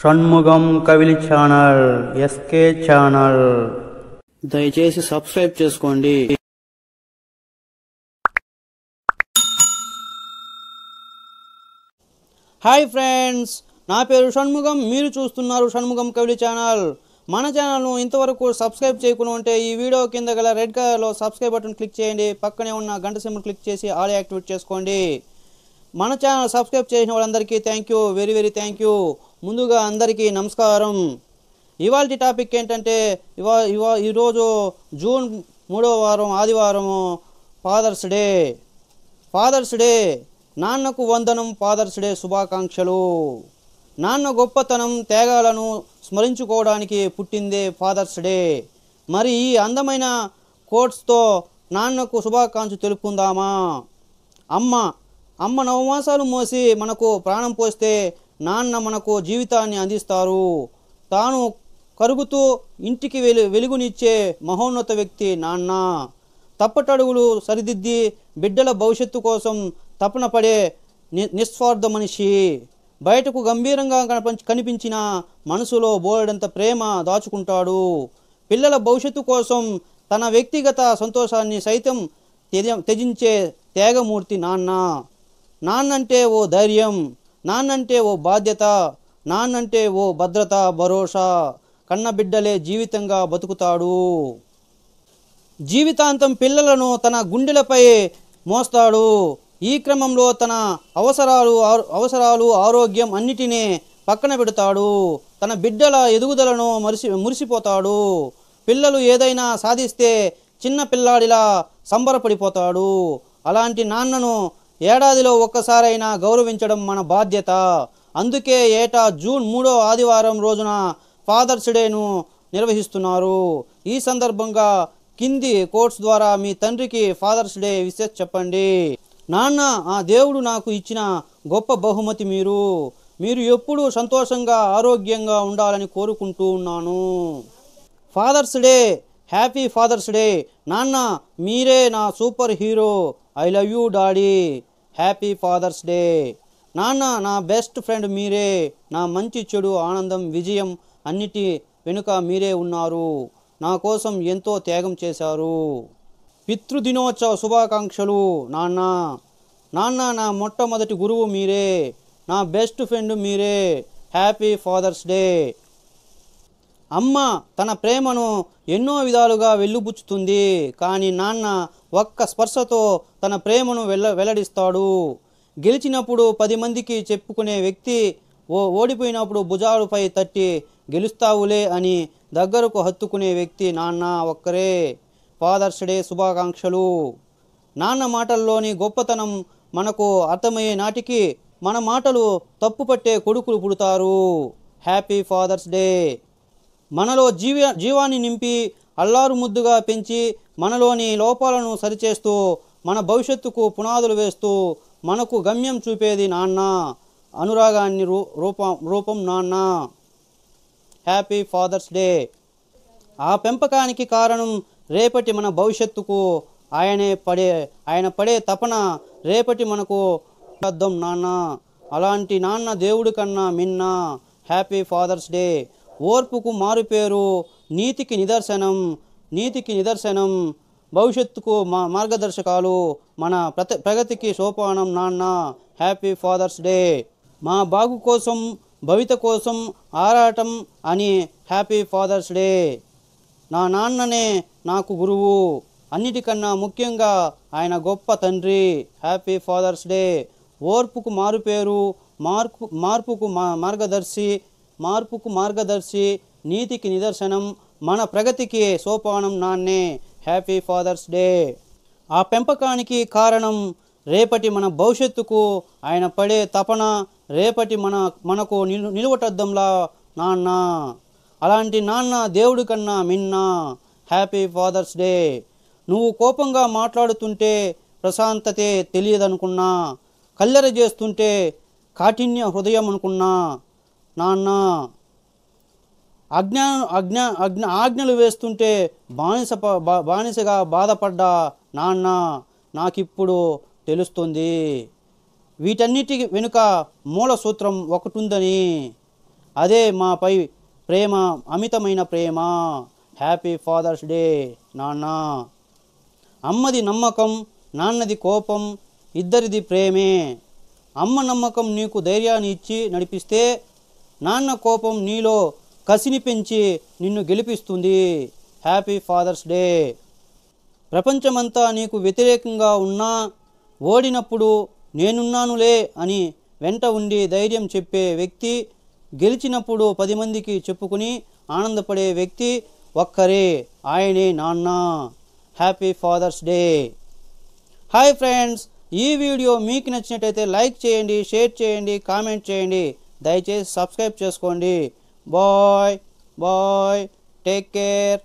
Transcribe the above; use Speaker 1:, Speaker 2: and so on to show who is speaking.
Speaker 1: షణ్ముఖం కవిలి channel SK channel దయచేసి subscribe చేసుకోండి హాయ్ ఫ్రెండ్స్ నా పేరు షణ్ముఖం మీరు చూస్తున్నారు షణ్ముఖం కవిలి ఛానల్ మన ఛానల్ను ఇంతవరకు సబ్స్క్రైబ్ చేయకుండా ఉంటే ఈ వీడియో కింద గల రెడ్ కలర్లో సబ్స్క్రైబ్ బటన్ క్లిక్ చేయండి పక్కనే ఉన్న గంట సింబల్ క్లిక్ చేసి ఆల్ యాక్టివేట్ చేసుకోండి మన ఛానల్ సబ్స్క్రైబ్ చేసిన వాళ్ళందరికీ thank you very very thank you ముందుగా అందరికీ నమస్కారం ఇవాళ టాపిక్ ఏంటంటే ఇవా ఇవా ఈరోజు జూన్ మూడో వారం ఆదివారము ఫాదర్స్ డే ఫాదర్స్ డే నాన్నకు వందనం ఫాదర్స్ డే శుభాకాంక్షలు నాన్న గొప్పతనం త్యాగాలను స్మరించుకోవడానికి పుట్టిందే ఫాదర్స్ డే మరి ఈ అందమైన కోట్స్తో నాన్నకు శుభాకాంక్ష తెలుపుకుందామా అమ్మ అమ్మ నవమాసాలు మోసి మనకు ప్రాణం పోస్తే నాన్న మనకు జీవితాన్ని అందిస్తారు తాను కరుగుతూ ఇంటికి వెలు వెలుగునిచ్చే మహోన్నత వ్యక్తి నాన్న తప్పటడుగులు సరిదిద్ది బిడ్డల భవిష్యత్తు కోసం తపన పడే నిస్వార్థ మనిషి బయటకు గంభీరంగా కనిపించిన మనసులో బోలెడంత ప్రేమ దాచుకుంటాడు పిల్లల భవిష్యత్తు కోసం తన వ్యక్తిగత సంతోషాన్ని సైతం త్యజించే త్యాగమూర్తి నాన్న నాన్నంటే ఓ ధైర్యం నాన్నంటే ఓ బాధ్యత నాన్నంటే ఓ భద్రత భరోసా కన్నబిడ్డలే జీవితంగా బతుకుతాడు జీవితాంతం పిల్లలను తన గుండెలపై మోస్తాడు ఈ క్రమంలో తన అవసరాలు అవసరాలు ఆరోగ్యం అన్నిటినీ పక్కన పెడతాడు తన బిడ్డల ఎదుగుదలను మరిసి మురిసిపోతాడు పిల్లలు ఏదైనా సాధిస్తే చిన్న పిల్లాడిలా సంబరపడిపోతాడు అలాంటి నాన్నను ఏడాదిలో ఒక్కసారైనా గౌరవించడం మన బాధ్యత అందుకే ఏటా జూన్ మూడో ఆదివారం రోజున ఫాదర్స్ డేను నిర్వహిస్తున్నారు ఈ సందర్భంగా కింది కోర్స్ ద్వారా మీ తండ్రికి ఫాదర్స్ డే విశేష చెప్పండి నాన్న ఆ దేవుడు నాకు ఇచ్చిన గొప్ప బహుమతి మీరు మీరు ఎప్పుడూ సంతోషంగా ఆరోగ్యంగా ఉండాలని కోరుకుంటూ ఉన్నాను Father's Day happy Father's Day నాన్న మీరే నా super hero I love you daddy happy Father's Day నాన్న నా బెస్ట్ ఫ్రెండ్ మీరే నా మంచి చెడు ఆనందం విజయం అన్నిటి వెనుక మీరే ఉన్నారు నా కోసం ఎంతో త్యాగం చేశారు పితృదినోత్సవ శుభాకాంక్షలు నాన్న నాన్న నా మొట్టమొదటి గురువు మీరే నా బెస్ట్ ఫ్రెండ్ మీరే హ్యాపీ ఫాదర్స్ డే అమ్మ తన ప్రేమను ఎన్నో విధాలుగా వెళ్ళుబుచ్చుతుంది కానీ నాన్న ఒక్క స్పర్శతో తన ప్రేమను వెల్ల వెల్లడిస్తాడు గెలిచినప్పుడు పది మందికి చెప్పుకునే వ్యక్తి ఓ ఓడిపోయినప్పుడు భుజాలపై తట్టి గెలుస్తావులే అని దగ్గరకు హత్తుకునే వ్యక్తి నాన్న ఒక్కరే పాదర్శడే శుభాకాంక్షలు నాన్న మాటల్లోని గొప్పతనం మనకు అర్థమయ్యే నాటికి మన మాటలు తప్పుపట్టే కొడుకులు పుడతారు హ్యాపీ ఫాదర్స్ డే మనలో జీవ జీవాన్ని నింపి అల్లారు ముద్దుగా పెంచి మనలోని లోపాలను సరిచేస్తూ మన భవిష్యత్తుకు పునాదులు వేస్తూ మనకు గమ్యం చూపేది నాన్న అనురాగాన్ని రూ రూపం రూపం నాన్న హ్యాపీ ఫాదర్స్ డే ఆ పెంపకానికి కారణం రేపటి మన భవిష్యత్తుకు ఆయనే పడే ఆయన పడే తపన రేపటి మనకు అర్థం నాన్న అలాంటి నాన్న దేవుడి కన్నా మిన్న హ్యాపీ ఫాదర్స్ డే ఓర్పుకు మారుపేరు నీతికి నిదర్శనం నీతికి నిదర్శనం భవిష్యత్తుకు మా మార్గదర్శకాలు మన ప్రత ప్రగతికి సోపానం నాన్న హ్యాపీ ఫాదర్స్ డే మా బాగు కోసం భవిత కోసం ఆరాటం అని హ్యాపీ ఫాదర్స్ డే నా నాన్ననే నాకు గురువు అన్నిటికన్నా ముఖ్యంగా ఆయన గొప్ప తండ్రి హ్యాపీ ఫాదర్స్ డే ఓర్పుకు మారుపేరు మార్పు మార్పుకు మా మార్గదర్శి మార్పుకు మార్గదర్శి నీతికి నిదర్శనం మన ప్రగతికి సోపానం నాన్నే హ్యాపీ ఫాదర్స్ డే ఆ పెంపకానికి కారణం రేపటి మన భవిష్యత్తుకు ఆయన పడే తపన రేపటి మన మనకు నిలు నిలువటద్దంలా నాన్న అలాంటి నాన్న దేవుడి కన్నా మిన్న హ్యాపీ ఫాదర్స్ డే నువ్వు కోపంగా మాట్లాడుతుంటే ప్రశాంతతే తెలియదనుకున్నా కల్లెర చేస్తుంటే కాఠిన్య హృదయం అనుకున్నా నాన్న అజ్ఞా అజ్ఞా అజ్ఞ ఆజ్ఞలు వేస్తుంటే బానిస బానిసగా బాధపడ్డా నాన్న నాకిప్పుడు తెలుస్తుంది వీటన్నిటి వెనుక మూల సూత్రం ఒకటి ఉందని అదే మాపై ప్రేమ అమితమైన ప్రేమ హ్యాపీ ఫాదర్స్ డే నాన్న అమ్మది నమ్మకం నాన్నది కోపం ఇద్దరిది ప్రేమే అమ్మ నమ్మకం నీకు ధైర్యాన్ని ఇచ్చి నడిపిస్తే నాన్న కోపం నీలో కసిని పెంచి నిన్ను గెలిపిస్తుంది హ్యాపీ ఫాదర్స్ డే ప్రపంచమంతా నీకు వ్యతిరేకంగా ఉన్నా ఓడినప్పుడు నేనున్నానులే అని వెంట ఉండి ధైర్యం చెప్పే వ్యక్తి గెలిచినప్పుడు పది మందికి చెప్పుకుని ఆనందపడే వ్యక్తి ఒక్కరే ఆయనే నాన్న happy Father's Day hi friends ఈ వీడియో మీకు నచ్చినట్టయితే లైక్ చేయండి షేర్ చేయండి కామెంట్ చేయండి దయచేసి సబ్స్క్రైబ్ చేసుకోండి Bye. Bye. Take care.